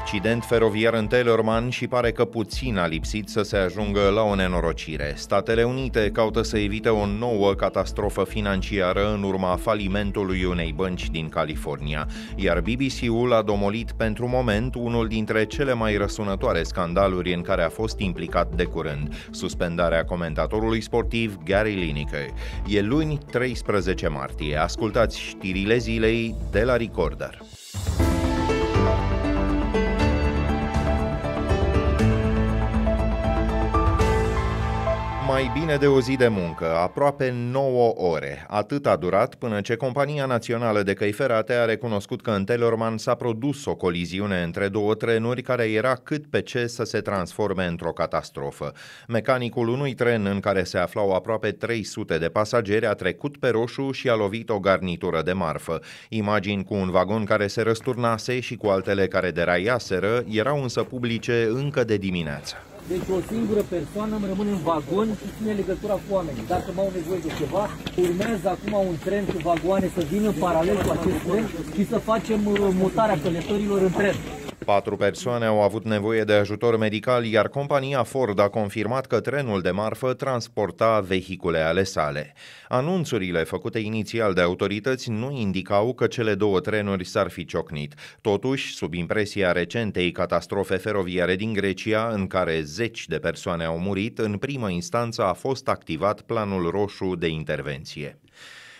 Accident feroviar în Tellerman și pare că puțin a lipsit să se ajungă la o nenorocire. Statele Unite caută să evite o nouă catastrofă financiară în urma falimentului unei bănci din California, iar BBC-ul a domolit pentru moment unul dintre cele mai răsunătoare scandaluri în care a fost implicat de curând, suspendarea comentatorului sportiv Gary Lineker. E luni 13 martie. Ascultați știrile zilei de la Recorder. Mai bine de o zi de muncă, aproape 9 ore. Atât a durat până ce Compania Națională de Căi Ferate a recunoscut că în Telorman s-a produs o coliziune între două trenuri care era cât pe ce să se transforme într-o catastrofă. Mecanicul unui tren în care se aflau aproape 300 de pasageri a trecut pe roșu și a lovit o garnitură de marfă. Imagini cu un vagon care se răsturnase și cu altele care deraiaseră erau însă publice încă de dimineață. Deci o singură persoană îmi rămâne în vagon și ține legătura cu oamenii. Dacă m-au nevoie de ceva, urmează acum un tren cu vagoane să vină în paralel cu acest tren și să facem uh, mutarea călătorilor în tren. Patru persoane au avut nevoie de ajutor medical, iar compania Ford a confirmat că trenul de marfă transporta vehicule ale sale. Anunțurile făcute inițial de autorități nu indicau că cele două trenuri s-ar fi ciocnit. Totuși, sub impresia recentei catastrofe feroviare din Grecia, în care zeci de persoane au murit, în primă instanță a fost activat planul roșu de intervenție.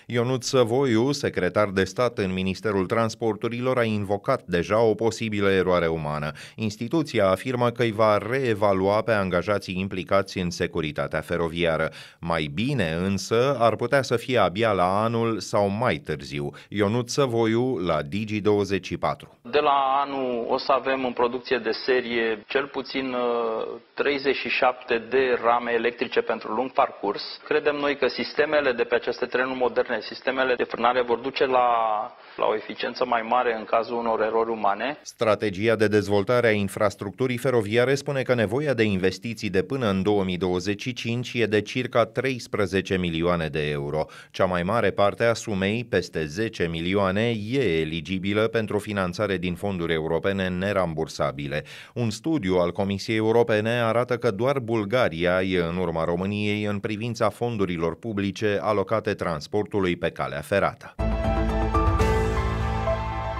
Ionut Săvoiu, secretar de stat în Ministerul Transporturilor, a invocat deja o posibilă eroare umană. Instituția afirmă că îi va reevalua pe angajații implicați în securitatea feroviară. Mai bine însă ar putea să fie abia la anul sau mai târziu. Ionut Săvoiu la Digi24. De la anul o să avem în producție de serie cel puțin 37 uh, de rame electrice pentru lung parcurs. Credem noi că sistemele de pe aceste trenuri moderne moderne, sistemele de frânare vor duce la, la o eficiență mai mare în cazul unor erori umane. Strategia de dezvoltare a infrastructurii feroviare spune că nevoia de investiții de până în 2025 e de circa 13 milioane de euro. Cea mai mare parte a sumei, peste 10 milioane, e eligibilă pentru finanțare din fonduri europene nerambursabile. Un studiu al Comisiei Europene arată că doar Bulgaria e în urma României în privința fondurilor publice alocate transportului traseului pe calea ferată.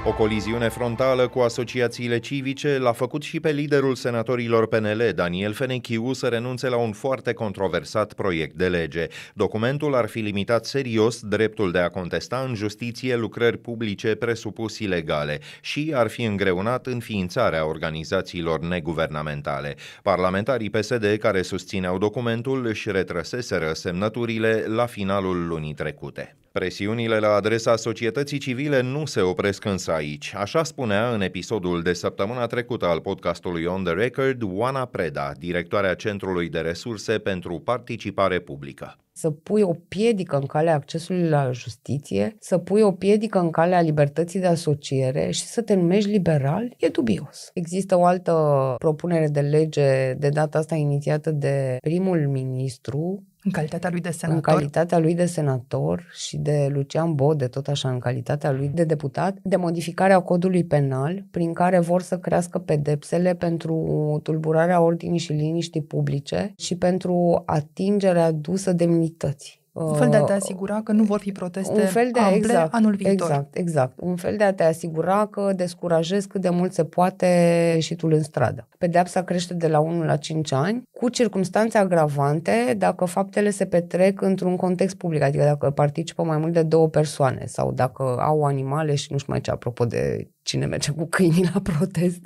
O coliziune frontală cu asociațiile civice l-a făcut și pe liderul senatorilor PNL, Daniel Fenechiu, să renunțe la un foarte controversat proiect de lege. Documentul ar fi limitat serios dreptul de a contesta în justiție lucrări publice presupus ilegale și ar fi îngreunat înființarea organizațiilor neguvernamentale. Parlamentarii PSD care susțineau documentul își retrăseseră semnăturile la finalul lunii trecute. Presiunile la adresa societății civile nu se opresc însă aici. Așa spunea în episodul de săptămâna trecută al podcastului On The Record Oana Preda, directoarea Centrului de Resurse pentru Participare Publică să pui o piedică în calea accesului la justiție, să pui o piedică în calea libertății de asociere și să te numești liberal, e dubios. Există o altă propunere de lege, de data asta inițiată de primul ministru, în calitatea lui de senator? În calitatea lui de senator și de Lucian Bode, tot așa, în calitatea lui de deputat, de modificarea codului penal, prin care vor să crească pedepsele pentru tulburarea ordinii și liniștii publice și pentru atingerea dusă demnității. Un uh, fel de a te asigura că nu vor fi proteste un fel de, ample exact, anul viitor. Exact, exact. Un fel de a te asigura că descurajezi cât de mult se poate ieșitul în stradă. Pedeapsa crește de la 1 la 5 ani, cu circunstanțe agravante dacă faptele se petrec într-un context public, adică dacă participă mai mult de două persoane sau dacă au animale și nu știu mai ce apropo de cine merge cu câinii la protest.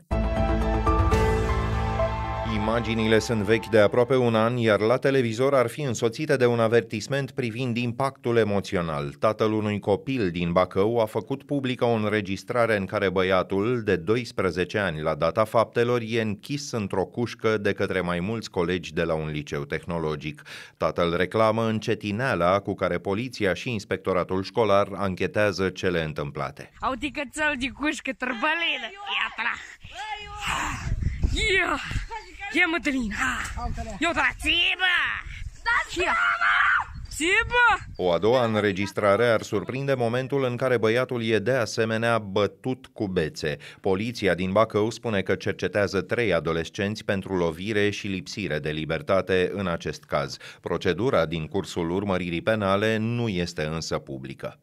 Imaginile sunt vechi de aproape un an, iar la televizor ar fi însoțite de un avertisment privind impactul emoțional. Tatăl unui copil din Bacău a făcut publică o înregistrare în care băiatul, de 12 ani la data faptelor, e închis într-o cușcă de către mai mulți colegi de la un liceu tehnologic. Tatăl reclamă încetineala cu care poliția și inspectoratul școlar anchetează cele întâmplate. Au de cușcă, trăbălină! Iată! Ia! Ia Mădălin, Eu da, țibă! Da, țibă! O a doua înregistrare ar surprinde momentul în care băiatul e de asemenea bătut cu bețe. Poliția din Bacău spune că cercetează trei adolescenți pentru lovire și lipsire de libertate în acest caz. Procedura din cursul urmăririi penale nu este însă publică.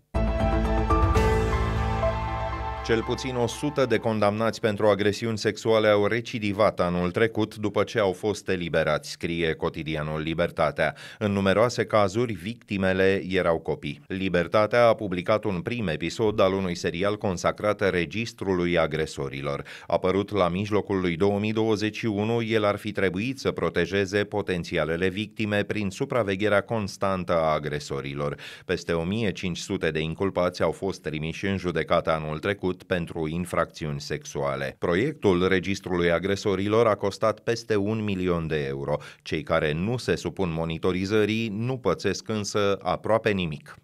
Cel puțin 100 de condamnați pentru agresiuni sexuale au recidivat anul trecut după ce au fost eliberați, scrie cotidianul Libertatea. În numeroase cazuri, victimele erau copii. Libertatea a publicat un prim episod al unui serial consacrat registrului agresorilor. Apărut la mijlocul lui 2021, el ar fi trebuit să protejeze potențialele victime prin supravegherea constantă a agresorilor. Peste 1500 de inculpați au fost trimiși în judecată anul trecut cerut pentru infracțiuni sexuale. Proiectul registrului agresorilor a costat peste un milion de euro. Cei care nu se supun monitorizării nu pățesc însă aproape nimic.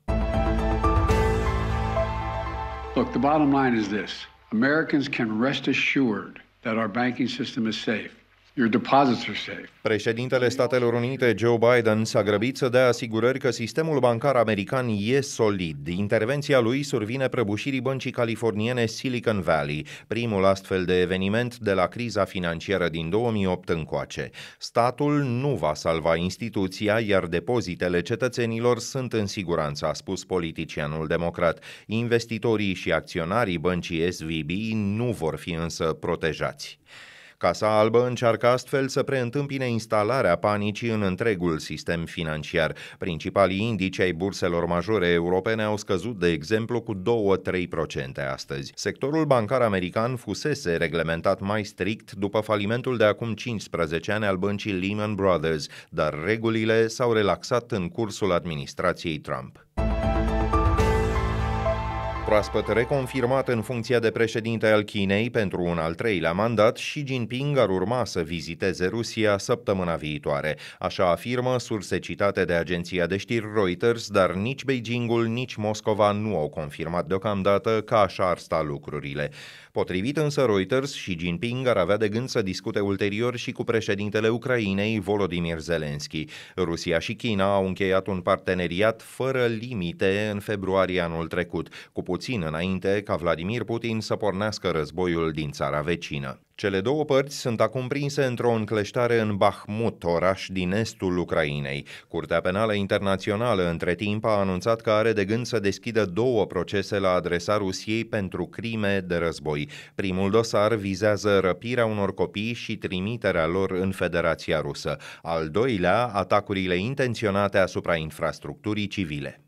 Look, the bottom line is this. Americans can rest assured that our banking system is safe. Președintele Statelor Unite Joe Biden s-a grăbit să dea asigurări că sistemul bancar american e solid. Intervenția lui survine prăbușirii băncii californiene Silicon Valley, primul astfel de eveniment de la criza financiară din 2008 încoace. Statul nu va salva instituția, iar depozitele cetățenilor sunt în siguranță, a spus politicianul democrat. Investitorii și acționarii băncii SVB nu vor fi însă protejați. Casa Albă încearcă astfel să preîntâmpine instalarea panicii în întregul sistem financiar. Principalii indici ai burselor majore europene au scăzut, de exemplu, cu 2-3% astăzi. Sectorul bancar american fusese reglementat mai strict după falimentul de acum 15 ani al băncii Lehman Brothers, dar regulile s-au relaxat în cursul administrației Trump proaspăt reconfirmat în funcția de președinte al Chinei pentru un al treilea mandat, Xi Jinping ar urma să viziteze Rusia săptămâna viitoare. Așa afirmă surse citate de agenția de știri Reuters, dar nici Beijingul, nici Moscova nu au confirmat deocamdată că așa ar sta lucrurile. Potrivit însă Reuters, și Jinping ar avea de gând să discute ulterior și cu președintele Ucrainei, Volodymyr Zelensky. Rusia și China au încheiat un parteneriat fără limite în februarie anul trecut, cu puțin înainte ca Vladimir Putin să pornească războiul din țara vecină. Cele două părți sunt acum prinse într-o încleștare în Bahmut, oraș din estul Ucrainei. Curtea Penală Internațională între timp a anunțat că are de gând să deschidă două procese la adresa Rusiei pentru crime de război. Primul dosar vizează răpirea unor copii și trimiterea lor în Federația Rusă. Al doilea, atacurile intenționate asupra infrastructurii civile.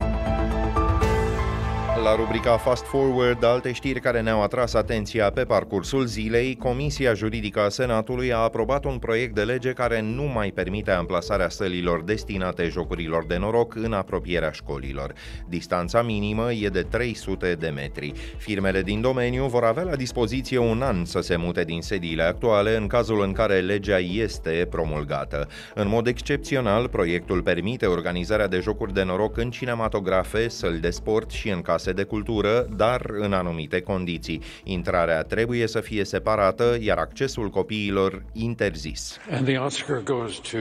La rubrica Fast Forward, alte știri care ne-au atras atenția pe parcursul zilei, Comisia Juridică a Senatului a aprobat un proiect de lege care nu mai permite amplasarea sălilor destinate jocurilor de noroc în apropierea școlilor. Distanța minimă e de 300 de metri. Firmele din domeniu vor avea la dispoziție un an să se mute din sediile actuale în cazul în care legea este promulgată. În mod excepțional, proiectul permite organizarea de jocuri de noroc în cinematografe, săli de sport și în case case de cultură, dar în anumite condiții. Intrarea trebuie să fie separată, iar accesul copiilor interzis. And the Oscar goes to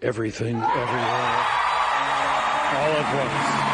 everything, everywhere, all at once.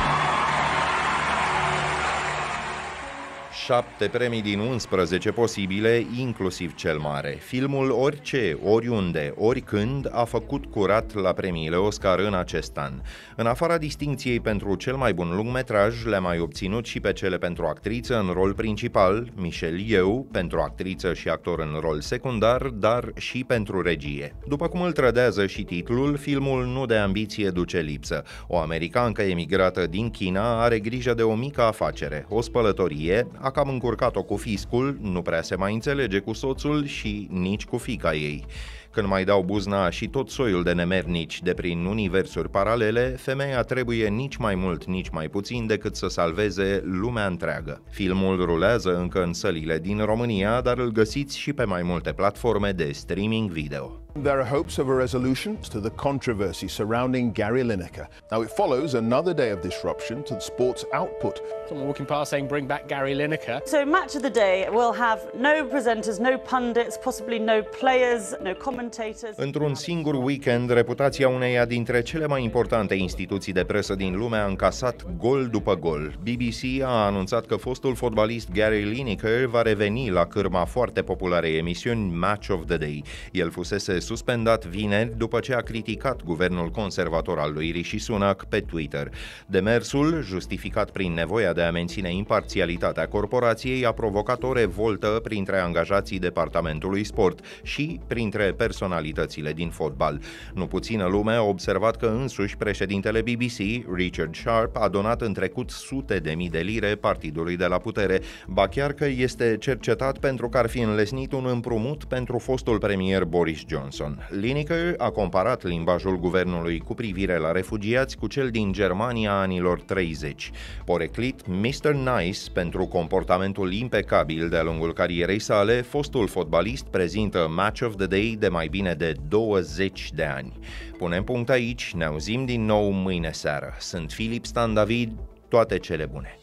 7 premii din 11 posibile, inclusiv cel mare. Filmul Orice, Oriunde, Oricând a făcut curat la premiile Oscar în acest an. În afara distinției pentru cel mai bun lungmetraj, le-a mai obținut și pe cele pentru actriță în rol principal, Michel Yeoh, pentru actriță și actor în rol secundar, dar și pentru regie. După cum îl trădează și titlul, filmul nu de ambiție duce lipsă. O americancă emigrată din China are grijă de o mică afacere, o spălătorie, a că am încurcat-o cu fiscul, nu prea se mai înțelege cu soțul și nici cu fica ei. Când mai dau buzna și tot soiul de nemernici de prin universuri paralele, femeia trebuie nici mai mult, nici mai puțin decât să salveze lumea întreagă. Filmul rulează încă în sălile din România, dar îl găsiți și pe mai multe platforme de streaming video. There are hopes of a resolution to the controversy surrounding Gary Lineker. Now, it follows another day of disruption to the sport's output. Someone walking past saying, bring back Gary Lineker. So, match of the day will have no presenters, no pundits, possibly no players, no commentators. Într-un singur weekend, reputația uneia dintre cele mai importante instituții de presă din lume a încasat gol după gol. BBC a anunțat că fostul fotbalist Gary Lineker va reveni la cârma foarte populare emisiuni Match of the Day. El fusese suspendat vineri după ce a criticat guvernul conservator al lui Rishi Sunak pe Twitter. Demersul, justificat prin nevoia de a menține imparțialitatea corporației, a provocat o revoltă printre angajații departamentului sport și printre persoane personalitățile din fotbal. Nu puțină lume a observat că însuși președintele BBC, Richard Sharp, a donat în trecut sute de mii de lire partidului de la putere, ba chiar că este cercetat pentru că ar fi înlesnit un împrumut pentru fostul premier Boris Johnson. Lineker a comparat limbajul guvernului cu privire la refugiați cu cel din Germania anilor 30. Poreclit Mr. Nice pentru comportamentul impecabil de-a lungul carierei sale, fostul fotbalist prezintă Match of the Day de mai mai bine de 20 de ani. Punem punct aici, ne auzim din nou mâine seară. Sunt Filip Stan David, toate cele bune!